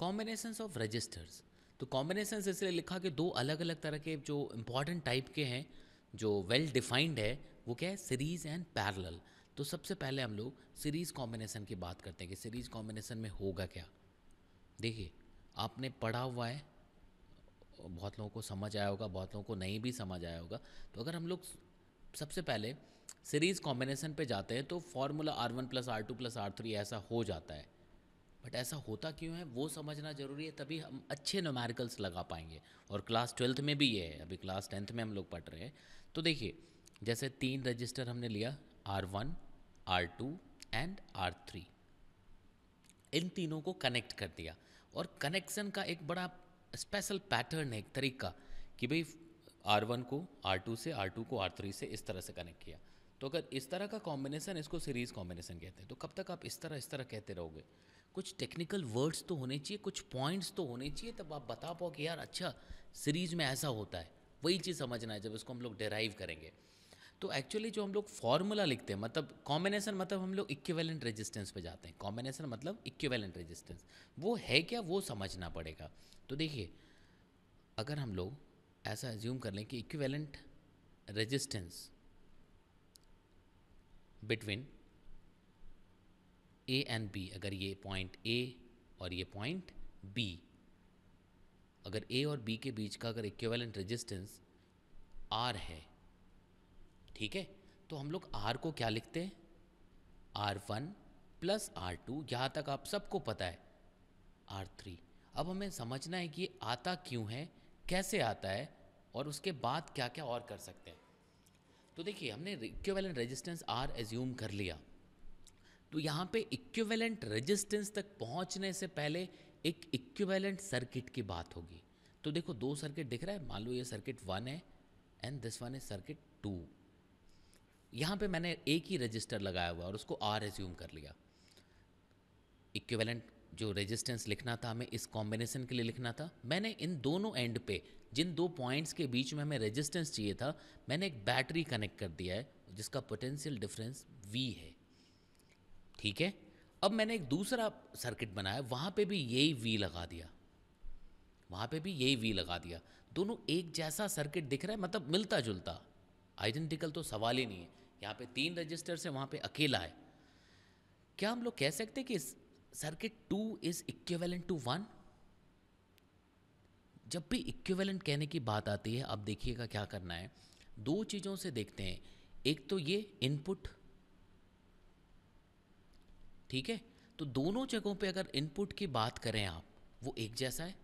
Combination of registers तो कॉम्बिनेसन्स इसलिए लिखा कि दो अलग अलग तरह के जो इम्पॉर्टेंट टाइप के हैं जो वेल well डिफाइंड है वो क्या है सीरीज़ एंड पैरल तो सबसे पहले हम लोग सीरीज़ कॉम्बिनेसन की बात करते हैं कि सीरीज़ कॉम्बिनेशन में होगा क्या देखिए आपने पढ़ा हुआ है बहुत लोगों को समझ आया होगा बहुत लोगों को नहीं भी समझ आया होगा तो अगर हम लोग सबसे पहले सीरीज़ कॉम्बिनेसन पे जाते हैं तो formula R one plus R two plus R three ऐसा हो जाता है बट ऐसा होता क्यों है वो समझना ज़रूरी है तभी हम अच्छे नोमेरिकल्स लगा पाएंगे और क्लास ट्वेल्थ में भी ये है अभी क्लास टेंथ में हम लोग पढ़ रहे हैं तो देखिए जैसे तीन रजिस्टर हमने लिया R one R two and R three इन तीनों को कनेक्ट कर दिया और कनेक्शन का एक बड़ा स्पेशल पैटर्न है एक तरीका कि भाई आर वन को आर टू से आर टू को आर थ्री से इस तरह से कनेक्ट किया तो अगर इस तरह का कॉम्बिनेशन इसको सीरीज़ कॉम्बिनेशन कहते हैं तो कब तक आप इस तरह इस तरह कहते रहोगे कुछ टेक्निकल वर्ड्स तो होने चाहिए कुछ पॉइंट्स तो होने चाहिए तब आप बता पाओ कि यार अच्छा सीरीज़ में ऐसा होता है वही चीज़ समझना है जब इसको हम लोग डेराइव करेंगे तो एक्चुअली जो हम लोग फॉर्मूला लिखते हैं मतलब कॉम्बिनेशन मतलब हम लोग इक्वेलेंट रेजिस्टेंस पे जाते हैं कॉम्बिनेशन मतलब इक्वेलेंट रेजिस्टेंस वो है क्या वो समझना पड़ेगा तो देखिए अगर हम लोग ऐसा एज्यूम कर लें कि equivalent resistance between A and B अगर ये पॉइंट ए और ये पॉइंट बी अगर ए और बी के बीच का अगर इक्वेलेंट रेजिस्टेंस आर है ठीक है तो हम लोग आर को क्या लिखते हैं R one plus R two यहाँ तक आप सबको पता है आर थ्री अब हमें समझना है कि आता क्यों है कैसे आता है और उसके बाद क्या क्या और कर सकते हैं तो देखिए हमने इक्वेलेंट रेजिस्टेंस आर एज्यूम कर लिया तो यहाँ पे इक्विवेलेंट रेजिस्टेंस तक पहुँचने से पहले एक इक्विवेलेंट सर्किट की बात होगी तो देखो दो सर्किट दिख रहा है मान लो ये सर्किट वन है and this one is circuit two यहाँ पे मैंने एक ही रजिस्टर लगाया हुआ और उसको आर एज्यूम कर लिया इक्विवेलेंट जो रेजिस्टेंस लिखना था हमें इस कॉम्बिनेशन के लिए लिखना था मैंने इन दोनों एंड पे जिन दो पॉइंट्स के बीच में हमें रेजिस्टेंस चाहिए था मैंने एक बैटरी कनेक्ट कर दिया है जिसका पोटेंशियल डिफरेंस वी है ठीक है अब मैंने एक दूसरा सर्किट बनाया वहाँ पे भी यही वी लगा दिया वहाँ पे भी यही वी लगा दिया दोनों एक जैसा सर्किट दिख रहा है मतलब मिलता जुलता आइडेंटिकल तो सवाल ही नहीं है यहाँ पे तीन रजिस्टर्स है वहाँ पे अकेला है क्या हम लोग कह सकते कि circuit two is equivalent to one जब भी इक्वेलेंट कहने की बात आती है अब देखिएगा क्या करना है दो चीज़ों से देखते हैं एक तो ये इनपुट ठीक है तो दोनों जगहों पे अगर इनपुट की बात करें आप वो एक जैसा है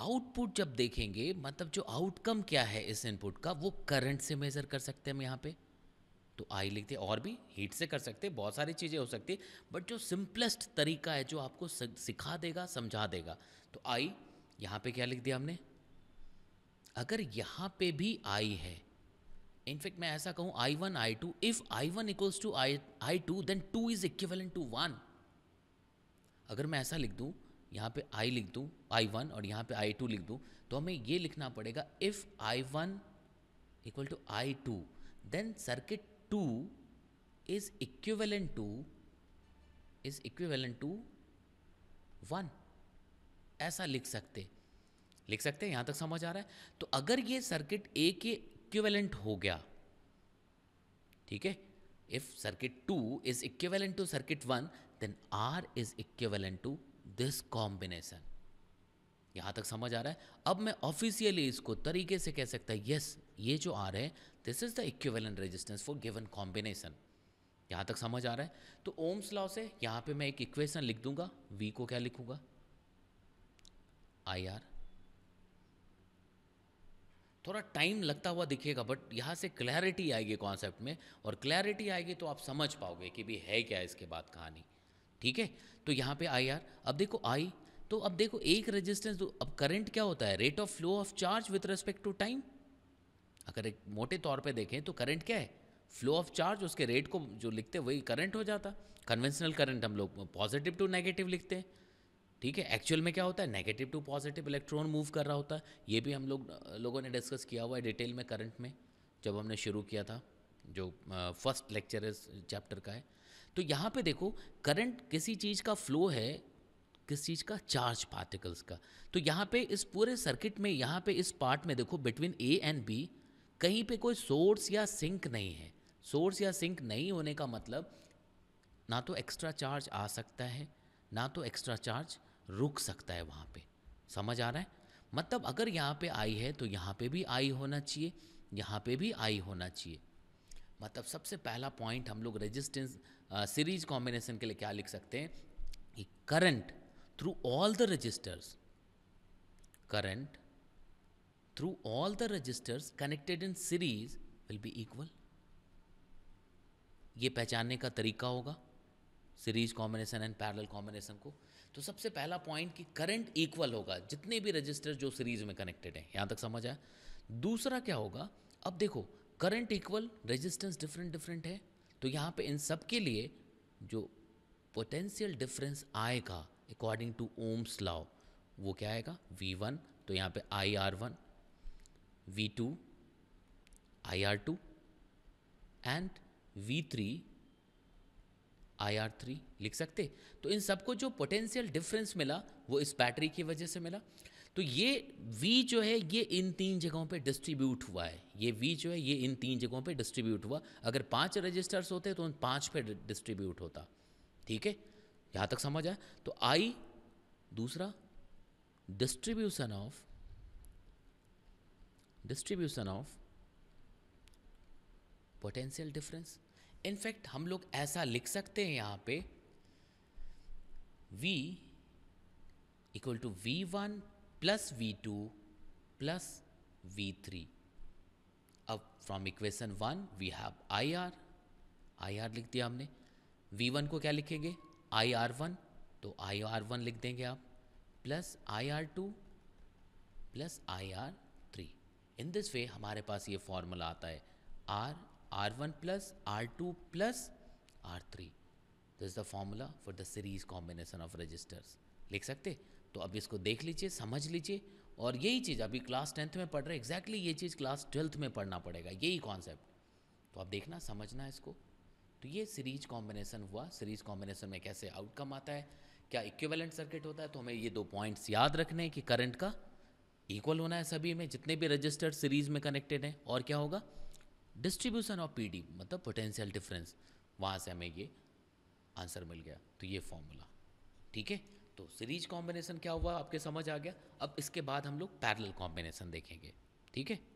आउटपुट जब देखेंगे मतलब जो आउटकम क्या है इस इनपुट का वो करंट से मेज़र कर सकते हैं हम यहाँ पे तो आई लिखते और भी हीट से कर सकते बहुत सारी चीज़ें हो सकती है बट जो सिंपलेस्ट तरीका है जो आपको सिखा देगा समझा देगा तो आई यहाँ पे क्या लिख दिया हमने अगर यहाँ पे भी आई है इनफैक्ट मैं ऐसा कहूँ I one I two if I one equals to I I two then two is equal to one अगर मैं ऐसा लिख दूँ यहाँ पे आई लिख दूँ आई वन और यहाँ पे आई टू लिख दूँ तो हमें ये लिखना पड़ेगा if I one equal to I two then circuit two is equivalent to is equivalent to one ऐसा लिख सकते लिख सकते हैं यहाँ तक समझ आ रहा है तो अगर ये सर्किट ए के इक्विवेलेंट हो गया ठीक है if circuit two is equivalent to circuit one then R is equivalent to this combination यहां तक समझ आ रहा है अब मैं ऑफिशियली इसको तरीके से कह सकता है यस ये जो आर है this is the equivalent resistance for given combination यहां तक समझ आ रहा है तो ओम्स लॉ से यहां पे मैं एक इक्वेशन लिख दूंगा वी को क्या लिखूंगा आई आर थोड़ा टाइम लगता हुआ दिखेगा बट यहाँ से क्लैरिटी आएगी कॉन्सेप्ट में और क्लैरिटी आएगी तो आप समझ पाओगे कि भी है क्या इसके बाद कहानी ठीक है तो यहाँ पे आई आर अब देखो आई तो अब देखो एक रेजिस्टेंस तो अब करंट क्या होता है rate of flow of charge with respect to time अगर एक मोटे तौर पे देखें तो करंट क्या है फ्लो ऑफ चार्ज उसके रेट को जो लिखते हैं वही करंट हो जाता कन्वेंशनल करंट हम लोग पॉजिटिव टू नेगेटिव लिखते हैं ठीक है एक्चुअल में क्या होता है negative to positive electron move कर रहा होता है ये भी हम लोग लोगों ने डिस्कस किया हुआ है डिटेल में करंट में जब हमने शुरू किया था जो फर्स्ट लेक्चर इस चैप्टर का है तो यहाँ पे देखो करंट किसी चीज़ का फ्लो है किस चीज़ का चार्ज पार्टिकल्स का तो यहाँ पे इस पूरे सर्किट में यहाँ पे इस पार्ट में देखो बिटवीन ए एंड बी कहीं पे कोई सोर्स या सिंक नहीं है सोर्स या सिंक नहीं होने का मतलब ना तो एक्स्ट्रा चार्ज आ सकता है ना तो एक्स्ट्रा चार्ज रुक सकता है वहाँ पे समझ आ रहा है मतलब अगर यहाँ पे आई है तो यहाँ पे भी आई होना चाहिए यहाँ पे भी आई होना चाहिए मतलब सबसे पहला पॉइंट हम लोग रेजिस्टेंस सीरीज कॉम्बिनेशन के लिए क्या लिख सकते हैं कि current through all the registers current through all the registers connected in series will be equal ये पहचानने का तरीका होगा series combination and parallel combination को तो सबसे पहला पॉइंट कि करंट इक्वल होगा जितने भी रजिस्टर जो सीरीज में कनेक्टेड हैं यहाँ तक समझ आया दूसरा क्या होगा अब देखो current equal resistance different different है तो यहाँ पे इन सब के लिए जो पोटेंशियल डिफरेंस आएगा अकॉर्डिंग टू ओम्स लॉ वो क्या आएगा वी वन तो यहाँ पे I R one V two I R two and V three I R three लिख सकते तो इन सबको जो पोटेंशियल डिफरेंस मिला वो इस बैटरी की वजह से मिला तो ये वी जो है ये इन तीन जगहों पे डिस्ट्रीब्यूट हुआ है ये वी जो है ये इन तीन जगहों पे डिस्ट्रीब्यूट हुआ अगर पांच रजिस्टर्स होते तो उन पांच पे डिस्ट्रीब्यूट होता ठीक है यहाँ तक समझ आए तो आई दूसरा distribution of distribution of potential difference in fact हम लोग ऐसा लिख सकते हैं यहाँ पे v equal to V one plus V two plus V three अब from equation one we have I R I R लिख दिया हमने वी वन को क्या लिखेंगे आई आर वन तो आई आर वन लिख देंगे आप plus I R two plus I R three in this way हमारे पास ये फॉर्मूला आता है R R1 plus R2 plus R3. This is the formula for the series combination of registers लिख सकते तो अब इसको देख लीजिए समझ लीजिए और यही चीज़ अभी क्लास टेंथ में पढ़ रहे एग्जैक्टली exactly ये चीज़ क्लास ट्वेल्थ में पढ़ना पड़ेगा यही कॉन्सेप्ट तो आप देखना समझना इसको तो ये सीरीज कॉम्बिनेशन हुआ सीरीज कॉम्बिनेशन में कैसे आउटकम आता है क्या इक्विवेलेंट सर्किट होता है तो हमें ये दो पॉइंट्स याद रखने हैं कि करंट का इक्वल होना है सभी में जितने भी रजिस्टर सीरीज में कनेक्टेड हैं और क्या होगा डिस्ट्रीब्यूशन ऑफ डी मतलब पोटेंशियल डिफरेंस वहाँ से हमें ये आंसर मिल गया तो ये फॉर्मूला ठीक है तो सीरीज कॉम्बिनेशन क्या हुआ आपके समझ आ गया अब इसके बाद हम लोग पैरेलल कॉम्बिनेशन देखेंगे ठीक है